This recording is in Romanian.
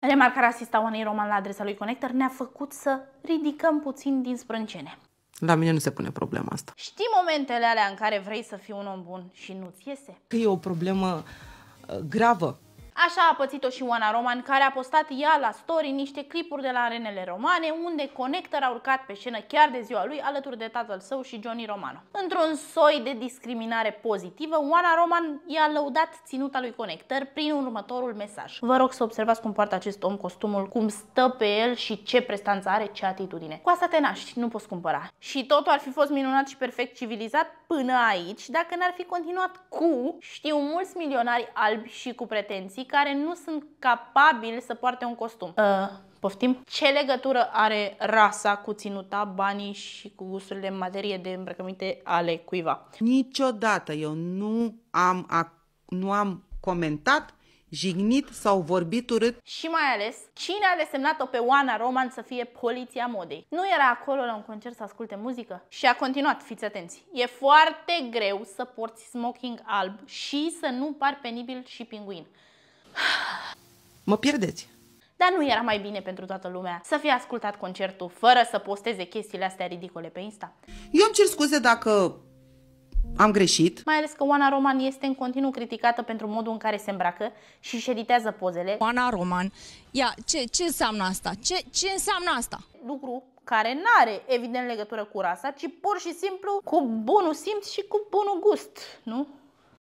Remarcarea Sistaonei Roman la adresa lui Connector ne-a făcut să ridicăm puțin din sprâncene. La mine nu se pune problema asta. Știi momentele alea în care vrei să fii un om bun și nu-ți iese? Că e o problemă uh, gravă Așa a pățit-o și Oana Roman, care a postat ea la story niște clipuri de la arenele romane, unde Connector a urcat pe scenă chiar de ziua lui alături de tatăl său și Johnny Romano. Într-un soi de discriminare pozitivă, Oana Roman i-a lăudat ținuta lui Connector prin următorul mesaj. Vă rog să observați cum poartă acest om costumul, cum stă pe el și ce prestanță are, ce atitudine. Cu asta te naști, nu poți cumpăra. Și totul ar fi fost minunat și perfect civilizat până aici, dacă n-ar fi continuat cu, știu mulți milionari albi și cu pretenții, care care nu sunt capabili să poarte un costum. Uh, poftim? Ce legătură are rasa cu ținuta, banii și cu gusturile în materie de îmbrăcăminte ale cuiva? Niciodată eu nu am, nu am comentat jignit sau vorbit urât. Și mai ales, cine a desemnat-o pe Oana Roman să fie poliția modei? Nu era acolo la un concert să asculte muzică? Și a continuat, fiți atenți. E foarte greu să porți smoking alb și să nu par penibil și pinguin. Mă pierdeți. Dar nu era mai bine pentru toată lumea să fie ascultat concertul fără să posteze chestiile astea ridicole pe Insta? Eu îmi cer scuze dacă am greșit. Mai ales că Oana Roman este în continuu criticată pentru modul în care se îmbracă și își editează pozele. Oana Roman, ia, ce, ce înseamnă asta? Ce, ce înseamnă asta? Lucru care nu are, evident, legătură cu rasa, ci pur și simplu cu bunul simț și cu bunul gust, nu?